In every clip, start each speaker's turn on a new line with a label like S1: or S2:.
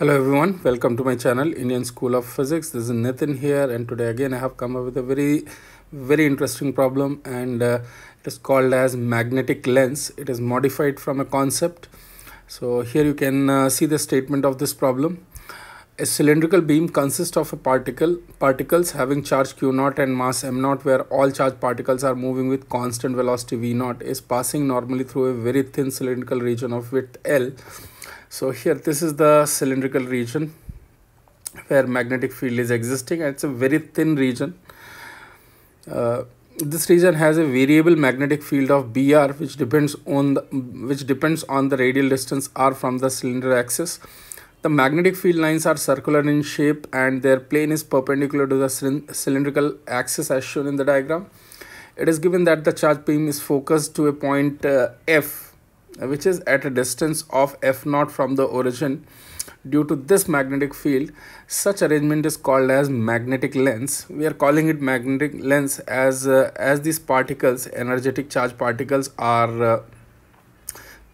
S1: hello everyone welcome to my channel indian school of physics this is nathan here and today again i have come up with a very very interesting problem and uh, it is called as magnetic lens it is modified from a concept so here you can uh, see the statement of this problem a cylindrical beam consists of a particle particles having charge q naught and mass m naught where all charged particles are moving with constant velocity v naught is passing normally through a very thin cylindrical region of width l so here this is the cylindrical region where magnetic field is existing and it's a very thin region uh, this region has a variable magnetic field of BR which depends on the, which depends on the radial distance R from the cylinder axis. The magnetic field lines are circular in shape and their plane is perpendicular to the cylindrical axis as shown in the diagram. It is given that the charge beam is focused to a point uh, F which is at a distance of f naught from the origin due to this magnetic field such arrangement is called as magnetic lens we are calling it magnetic lens as uh, as these particles energetic charge particles are uh,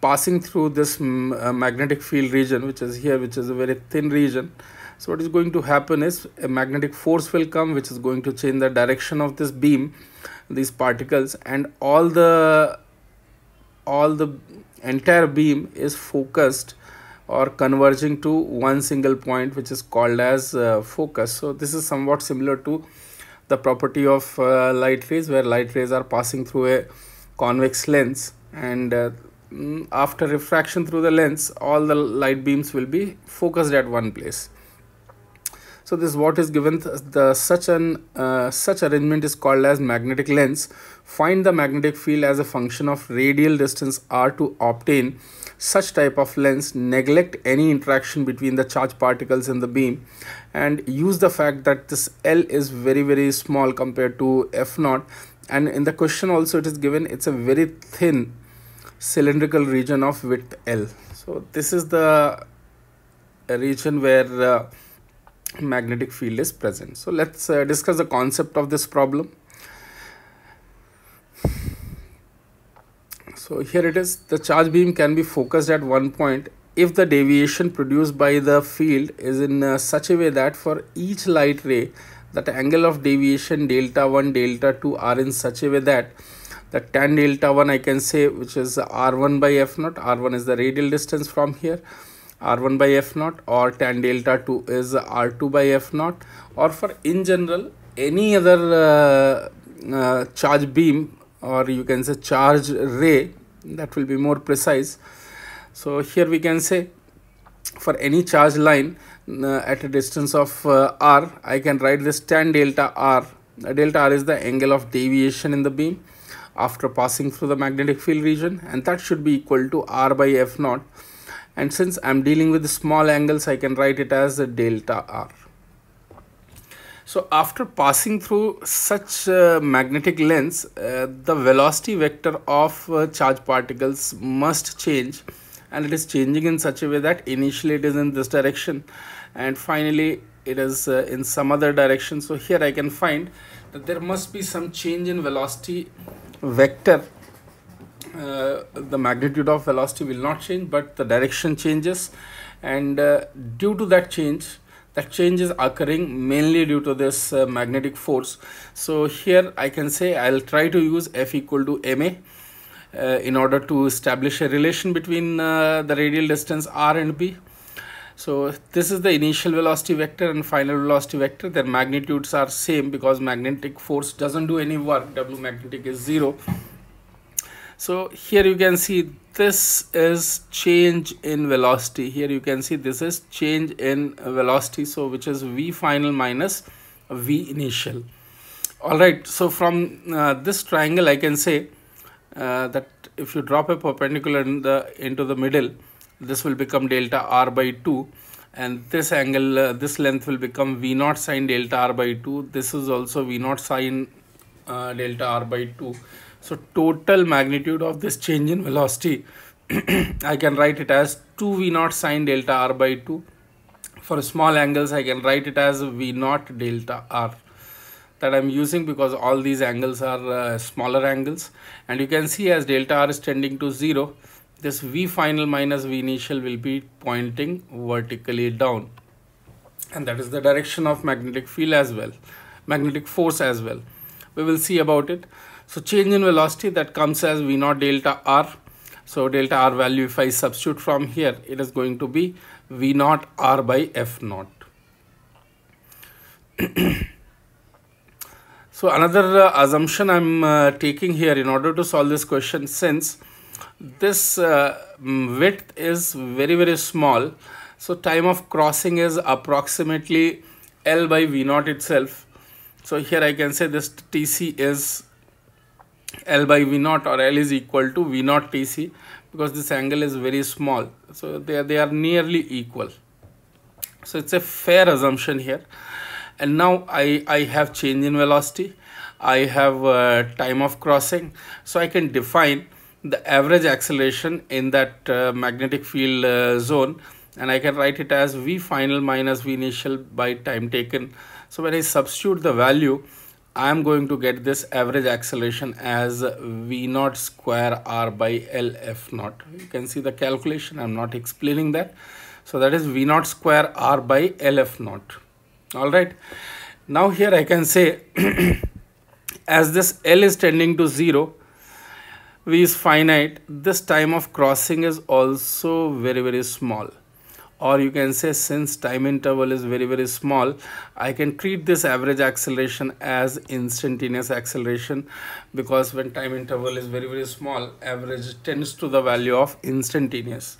S1: passing through this mm, uh, magnetic field region which is here which is a very thin region so what is going to happen is a magnetic force will come which is going to change the direction of this beam these particles and all the all the entire beam is focused or converging to one single point which is called as uh, focus so this is somewhat similar to the property of uh, light rays where light rays are passing through a convex lens and uh, mm, after refraction through the lens all the light beams will be focused at one place so this is what is given the such an uh, such arrangement is called as magnetic lens find the magnetic field as a function of radial distance r to obtain such type of lens neglect any interaction between the charged particles in the beam and use the fact that this l is very very small compared to f naught and in the question also it is given it's a very thin cylindrical region of width l so this is the region where uh, magnetic field is present. So let's uh, discuss the concept of this problem. So here it is, the charge beam can be focused at one point if the deviation produced by the field is in uh, such a way that for each light ray, that angle of deviation delta 1, delta 2 are in such a way that the tan delta 1 I can say which is R1 by F0, R1 is the radial distance from here r1 by f naught or tan delta 2 is r2 by f naught or for in general any other uh, uh, charge beam or you can say charge ray that will be more precise so here we can say for any charge line uh, at a distance of uh, r i can write this tan delta r delta r is the angle of deviation in the beam after passing through the magnetic field region and that should be equal to r by f naught and since I'm dealing with small angles I can write it as the delta R. So after passing through such uh, magnetic lens, uh, the velocity vector of uh, charge particles must change and it is changing in such a way that initially it is in this direction and finally it is uh, in some other direction. So here I can find that there must be some change in velocity vector uh, the magnitude of velocity will not change but the direction changes and uh, due to that change that change is occurring mainly due to this uh, magnetic force so here I can say I'll try to use F equal to ma uh, in order to establish a relation between uh, the radial distance r and b so this is the initial velocity vector and final velocity vector their magnitudes are same because magnetic force doesn't do any work w magnetic is zero so here you can see this is change in velocity here you can see this is change in velocity so which is v final minus v initial all right so from uh, this triangle i can say uh, that if you drop a perpendicular in the, into the middle this will become delta r by 2 and this angle uh, this length will become v naught sine delta r by 2 this is also v naught sine uh, delta r by 2 so total magnitude of this change in velocity, I can write it as 2V naught sine delta R by 2. For small angles, I can write it as V naught delta R that I'm using because all these angles are uh, smaller angles. And you can see as delta R is tending to 0, this V final minus V initial will be pointing vertically down. And that is the direction of magnetic field as well, magnetic force as well. We will see about it. So change in velocity that comes as V naught delta R. So delta R value if I substitute from here it is going to be V naught R by F naught. so another uh, assumption I'm uh, taking here in order to solve this question since this uh, width is very very small so time of crossing is approximately L by V naught itself so here I can say this TC is L by V naught or L is equal to V naught TC because this angle is very small. So they are, they are nearly equal. So it's a fair assumption here. And now I, I have change in velocity. I have uh, time of crossing. So I can define the average acceleration in that uh, magnetic field uh, zone and I can write it as V final minus V initial by time taken. So when I substitute the value, I'm going to get this average acceleration as V naught square R by LF naught. You can see the calculation. I'm not explaining that. So that is V naught square R by LF naught. All right. Now here I can say as this L is tending to zero, V is finite. This time of crossing is also very, very small or you can say since time interval is very very small I can treat this average acceleration as instantaneous acceleration because when time interval is very very small average tends to the value of instantaneous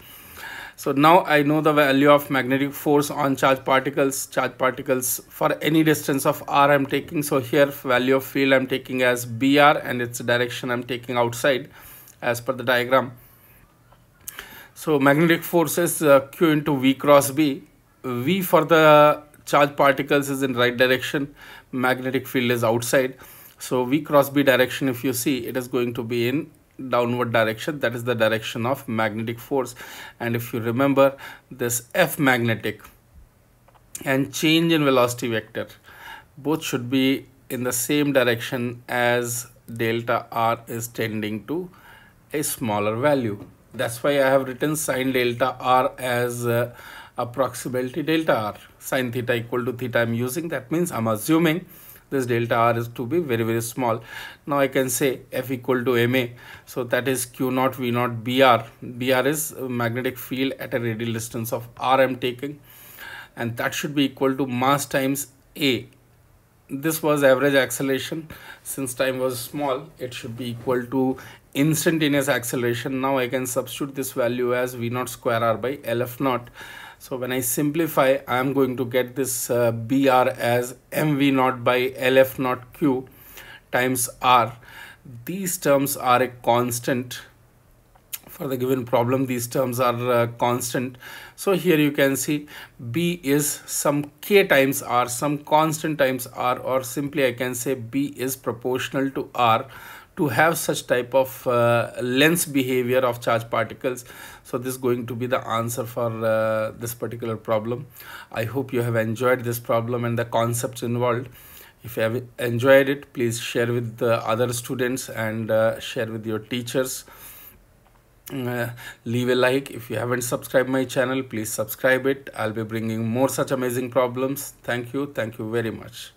S1: so now I know the value of magnetic force on charged particles charged particles for any distance of r I'm taking so here value of field I'm taking as br and its direction I'm taking outside as per the diagram so magnetic forces uh, Q into V cross B. V for the charge particles is in right direction. Magnetic field is outside. So V cross B direction if you see it is going to be in downward direction that is the direction of magnetic force and if you remember this F magnetic and change in velocity vector both should be in the same direction as delta r is tending to a smaller value that's why I have written sine delta r as uh, approximately delta r. Sine theta equal to theta I'm using. That means I'm assuming this delta r is to be very very small now i can say f equal to ma so that is q naught v naught br br is magnetic field at a radial distance of r i'm taking and that should be equal to mass times a this was average acceleration since time was small it should be equal to instantaneous acceleration now I can substitute this value as v naught square r by lf naught so when I simplify I am going to get this uh, br as mv naught by lf naught q times r these terms are a constant for the given problem these terms are uh, constant so here you can see b is some k times r some constant times r or simply I can say b is proportional to r to have such type of uh, lens behavior of charged particles so this is going to be the answer for uh, this particular problem i hope you have enjoyed this problem and the concepts involved if you have enjoyed it please share with the other students and uh, share with your teachers mm, uh, leave a like if you haven't subscribed my channel please subscribe it i'll be bringing more such amazing problems thank you thank you very much